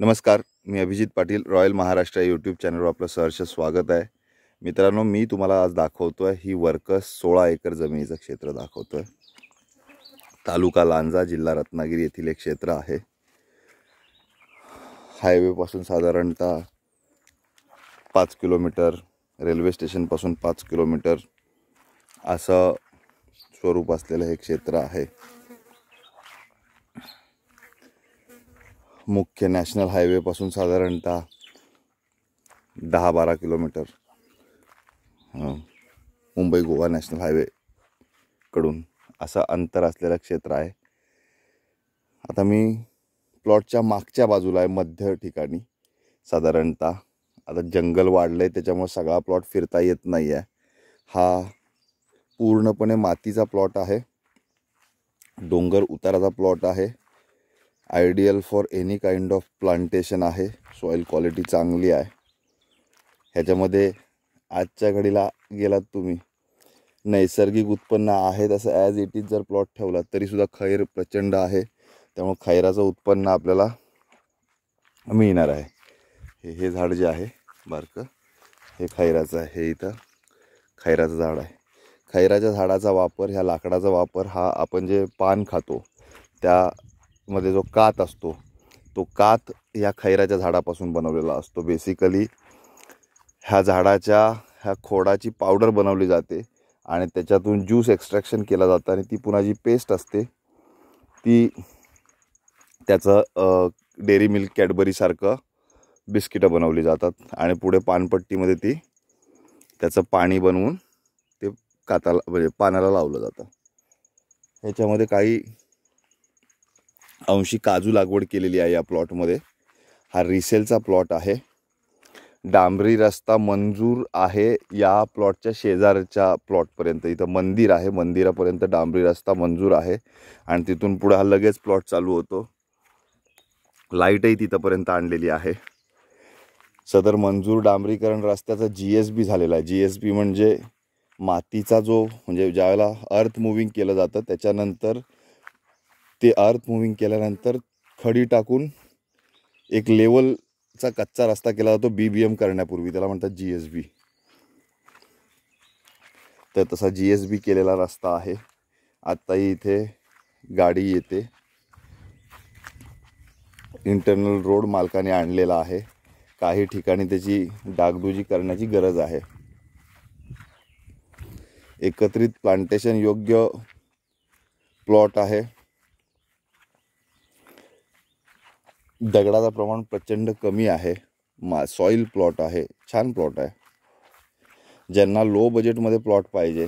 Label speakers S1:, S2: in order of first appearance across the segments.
S1: नमस्कार मी Abhijit Patil Royal Maharashtra YouTube चॅनलवर आपलं सहर्ष स्वागत आहे मित्रांनो मी तुम्हाला आज दाखवतो आहे ही वर्कस सोळा एकर जमिनीचं क्षेत्र दाखवतो आहे तालुका लांजा जिल्हा रत्नागिरी येथील एक क्षेत्र आहे हायवेपासून साधारणतः पाच किलोमीटर रेल्वे स्टेशनपासून पाच किलोमीटर असं स्वरूप असलेलं हे क्षेत्र आहे मुख्य नॅशनल हायवेपासून साधारणत दहा बारा किलोमीटर मुंबई गोवा नॅशनल हायवेकडून असं अंतर असलेलं क्षेत्र आहे आता मी प्लॉटच्या मागच्या बाजूला आहे मध्य ठिकाणी साधारणतः आता जंगल वाढलं आहे त्याच्यामुळे सगळा प्लॉट फिरता येत नाही आहे हा पूर्णपणे मातीचा प्लॉट आहे डोंगर उताराचा प्लॉट आहे ideal for any kind of plantation आहे सॉईल क्वालिटी चांगली आहे ह्याच्यामध्ये आजच्या घडीला गेलात तुम्ही नैसर्गिक उत्पन्न आहे तसं ॲज इट इज जर प्लॉट ठेवला तरीसुद्धा खैर प्रचंड आहे त्यामुळे खैराचं उत्पन्न आपल्याला मिळणार आहे हे हे झाड जे आहे बारकं हे खैराचं आहे हे इथं खैराचं झाड आहे खैराच्या झाडाचा वापर ह्या लाकडाचा वापर हा आपण जे पान खातो त्या मध्ये जो कात असतो तो कात या खैराच्या झाडापासून बनवलेला असतो बेसिकली ह्या झाडाच्या ह्या खोडाची पावडर बनवली जाते आणि त्याच्यातून ज्यूस एक्स्ट्रॅक्शन केला जातं आणि ती पुन्हा जी पेस्ट असते ती त्याचं डेअरी मिल्क कॅडबरीसारखं बिस्किटं बनवली जातात आणि पुढे पानपट्टीमध्ये ती त्याचं पाणी बनवून ते काताला म्हणजे पाण्याला लावलं जातं ह्याच्यामध्ये काही अंशी काजू लागवड केलेली आहे या प्लॉटमध्ये हा रिसेलचा प्लॉट आहे डांबरी रस्ता मंजूर आहे या प्लॉटच्या शेजारच्या प्लॉटपर्यंत इथं मंदिर आहे मंदिरापर्यंत डांबरी रस्ता मंजूर आहे आणि तिथून पुढे हा लगेच प्लॉट चालू होतो लाईटही तिथंपर्यंत आणलेली आहे सदर मंजूर डांबरीकरण रस्त्याचा जी एस बी झालेला आहे जी एस बी म्हणजे मातीचा जो म्हणजे ज्यावेळेला अर्थ मुव्हिंग केलं जातं त्याच्यानंतर ते अर्थ मुव्हिंग केल्यानंतर खडी टाकून एक लेवलचा कच्चा रस्ता केला जातो बी बी एम करण्यापूर्वी त्याला म्हणतात जी एस बी तर तसा जी एस बी केलेला रस्ता आहे आत्ताही इथे गाडी येते इंटरनल रोड मालकाने आणलेला आहे काही ठिकाणी त्याची डागडुजी करण्याची गरज आहे एकत्रित प्लांटेशन योग्य प्लॉट आहे दगडाचं प्रमाण प्रचंड कमी आहे मा सॉईल प्लॉट आहे छान प्लॉट आहे ज्यांना लो बजेटमध्ये प्लॉट पाहिजे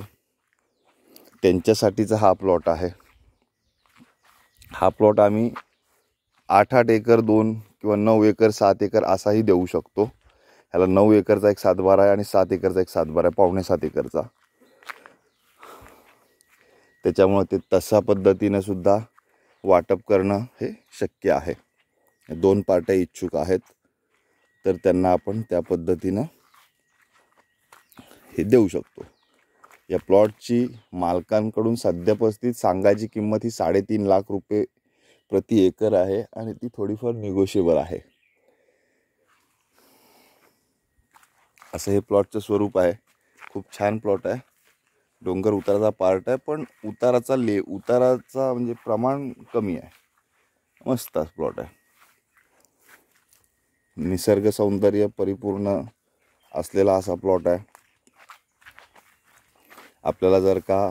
S1: त्यांच्यासाठीचा हा प्लॉट आहे हा प्लॉट आम्ही आठ आठ एकर दोन किंवा नऊ एकर सात एकर असाही देऊ शकतो ह्याला नऊ एकरचा एक सातबारा आहे आणि सात एकरचा एक सातबारा आहे पावणे सात एकरचा त्याच्यामुळे ते तसा पद्धतीनं सुद्धा वाटप करणं हे शक्य आहे दोन पार्ट्या इच्छुक आहेत तर त्यांना आपण त्या पद्धतीनं हे देऊ शकतो या प्लॉटची मालकांकडून सध्या सांगायची किंमत ही साडेतीन लाख रुपये प्रति एकर आहे आणि ती थोडीफार निगोशिएबल आहे असं हे प्लॉटचं स्वरूप आहे खूप छान प्लॉट आहे डोंगर उताराचा पार्ट आहे पण उताराचा ले उताराचा म्हणजे प्रमाण कमी आहे मस्त प्लॉट आहे निसर्ग सौंदर्य परिपूर्ण असलेला असा प्लॉट आहे आपल्याला जर का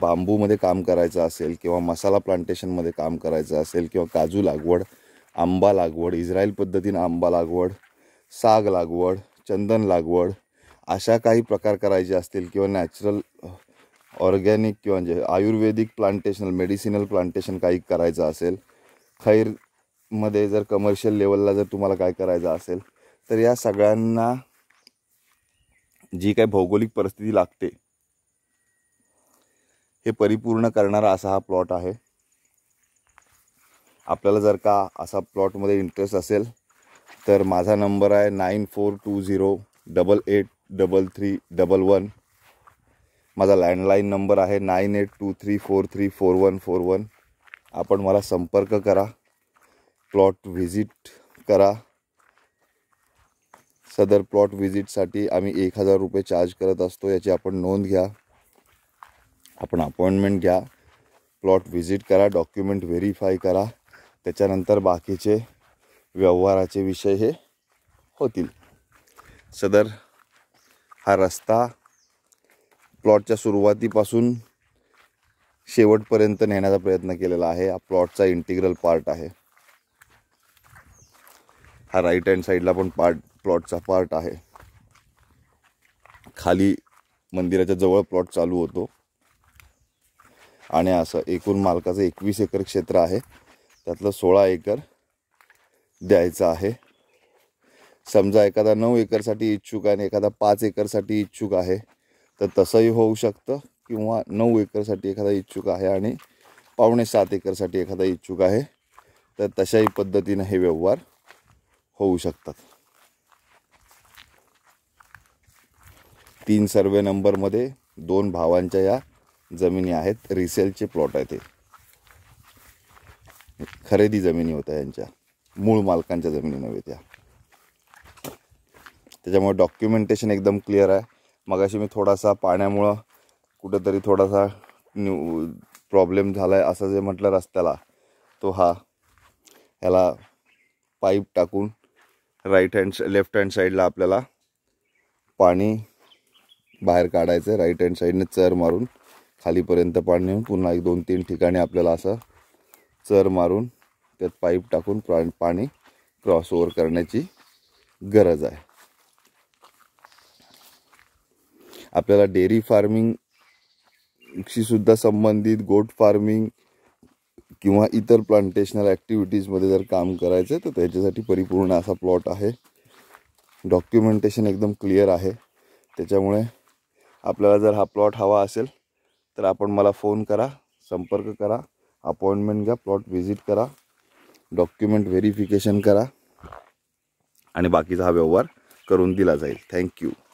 S1: बांबूमध्ये काम करायचं असेल किंवा मसाला प्लांटेशनमध्ये काम करायचं असेल किंवा काजू लागवड आंबा लागवड इस्रायल पद्धतीनं आंबा लागवड साग लागवड चंदन लागवड अशा काही प्रकार करायचे असतील किंवा नॅचरल ऑर्गॅनिक किंवा जे म्हणजे आयुर्वेदिक प्लांटेशनल मेडिसिनल प्लांटेशन काही करायचं असेल खैर मध्ये जर कमर्शियल लेवलला जर तुम्हाला काय करायचं असेल तर या सगळ्यांना जी काही भौगोलिक परिस्थिती लागते हे परिपूर्ण करणारा असा हा प्लॉट आहे आपल्याला जर का असा प्लॉटमध्ये इंटरेस्ट असेल तर माझा नंबर आहे nine four two zero double eight double three double one माझा लँडलाईन नंबर आहे nine eight two three four three four one four one आपण मला संपर्क करा प्लॉट व्हिजिट करा सदर प्लॉट व्हिजिटसाठी आम्ही एक हजार रुपये चार्ज करत असतो याची आपण नोंद घ्या आपण अपॉइंटमेंट घ्या प्लॉट व्हिजिट करा डॉक्युमेंट व्हेरीफाय करा त्याच्यानंतर बाकीचे व्यवहाराचे विषय हे होतील सदर हा रस्ता प्लॉटच्या सुरुवातीपासून शेवटपर्यंत नेण्याचा प्रयत्न केलेला आहे हा प्लॉटचा इंटिग्रल पार्ट आहे हा राईट हँड साईडला पण पार्ट प्लॉटचा पार्ट आहे खाली मंदिराच्या जवळ प्लॉट चालू होतो आणि असं एकूण मालकाचं एकवीस एकर क्षेत्र आहे त्यातलं सोळा एकर द्यायचं आहे समजा एखादा नऊ एकरसाठी इच्छुक आहे आणि एखादा पाच एकरसाठी इच्छुक आहे तर तसंही होऊ शकतं किंवा नऊ एकरसाठी एखादा इच्छुक आहे आणि पावणे सात एकरसाठी एखादा इच्छुक आहे तर तशाही पद्धतीनं हे व्यवहार होऊ शकतात तीन सर्वे नंबरमध्ये दोन भावांच्या या जमिनी आहेत रिसेलचे प्लॉट आहेत ते खरेदी जमिनी होत्या यांच्या मूळ मालकांच्या जमिनी नव्हे त्या त्याच्यामुळे डॉक्युमेंटेशन एकदम क्लिअर आहे मगाशी मी थोडासा पाण्यामुळं कुठंतरी थोडासा न्यू प्रॉब्लेम झाला आहे असं जे म्हटलं रस्त्याला तो हा ह्याला पाईप टाकून राईट हँड लेफ्ट हँड साईडला आपल्याला पाणी बाहेर काढायचं आहे राईट हँड साईडने चर मारून खालीपर्यंत पाणी नेऊन पुन्हा एक दोन तीन ठिकाणी आपल्याला असं चर मारून त्यात पाईप टाकून पाणी क्रॉस ओव्हर करण्याची गरज आहे आपल्याला डेअरी फार्मिंगशी सुद्धा संबंधित गोट फार्मिंग किंवा इतर प्लांटेशनल ॲक्टिव्हिटीजमध्ये जर काम करायचं तर त्याच्यासाठी परिपूर्ण असा प्लॉट आहे डॉक्युमेंटेशन एकदम क्लिअर आहे त्याच्यामुळे आपल्याला जर हा प्लॉट हवा असेल तर आपण मला फोन करा संपर्क करा अपॉइंटमेंट घ्या प्लॉट व्हिजिट करा डॉक्युमेंट व्हेरिफिकेशन करा आणि बाकीचा हा व्यवहार करून दिला जाईल थँक्यू